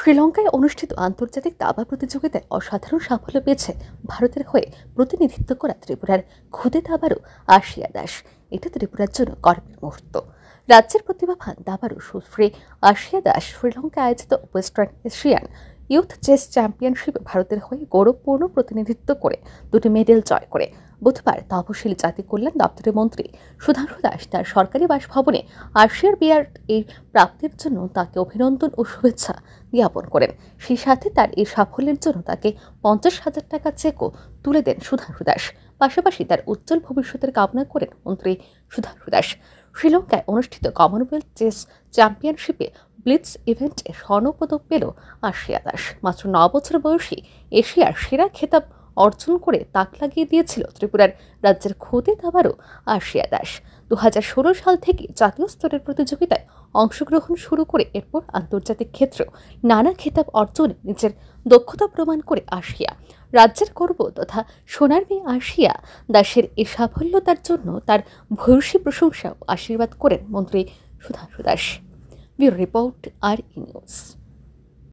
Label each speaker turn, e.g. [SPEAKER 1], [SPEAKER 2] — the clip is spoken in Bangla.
[SPEAKER 1] শ্রীলঙ্কায় অনুষ্ঠিত আন্তর্জাতিক দাবা প্রতিযোগিতায় অসাধারণ সাফল্য পেয়েছে ভারতের হয়ে প্রতিনিধিত্ব করা ত্রিপুরার খুদে দাবারও আশিয়া দাস এটা ত্রিপুরার জন্য গর্বের মুহূর্ত রাজ্যের প্রতিভাবান দাবারু সুশ্রী আশিয়া দাস শ্রীলঙ্কায় আয়োজিত western Asian youth chess championship ভারতের হয়ে গৌরবপূর্ণ প্রতিনিধিত্ব করে দুটি মেডেল জয় করে বুধবার তপশিলি জাতি কল্যাণ দপ্তরের মন্ত্রী সুধাংশু দাস তার সরকারি বাসভবনে আর্শিয়ার বিয়ার এই প্রাপ্তির জন্য তাকে অভিনন্দন ও শুভেচ্ছা জ্ঞাপন করেন সেই সাথে তার এই সাফল্যের জন্য তাকে পঞ্চাশ হাজার টাকা চেকও তুলে দেন সুধাংশু দাস পাশাপাশি তার উজ্জ্বল ভবিষ্যতের কামনা করেন মন্ত্রী সুধাংশু দাস শ্রীলঙ্কায় অনুষ্ঠিত কমনওয়েলথ চেস চ্যাম্পিয়নশিপে ব্লিটস ইভেন্টে স্বর্ণপদক পেল আশিয়া দাস মাত্র ন বছর বয়সী এশিয়ার সেরা খেতাব অর্জন করে তাক লাগিয়ে দিয়েছিল ত্রিপুরার রাজ্যের খোদে দাবারও আশিয়া দাস দু সাল থেকে জাতীয় স্তরের প্রতিযোগিতায় অংশগ্রহণ শুরু করে এরপর আন্তর্জাতিক ক্ষেত্র নানা খেতাব অর্জনে নিজের দক্ষতা প্রমাণ করে আসিয়া রাজ্যের করব তথা সোনার মেয়ে আসিয়া দাসের এই সাফল্যতার জন্য তার ভূয়সী প্রশংসা ও আশীর্বাদ করেন মন্ত্রী Sudhanshu Das we report our news.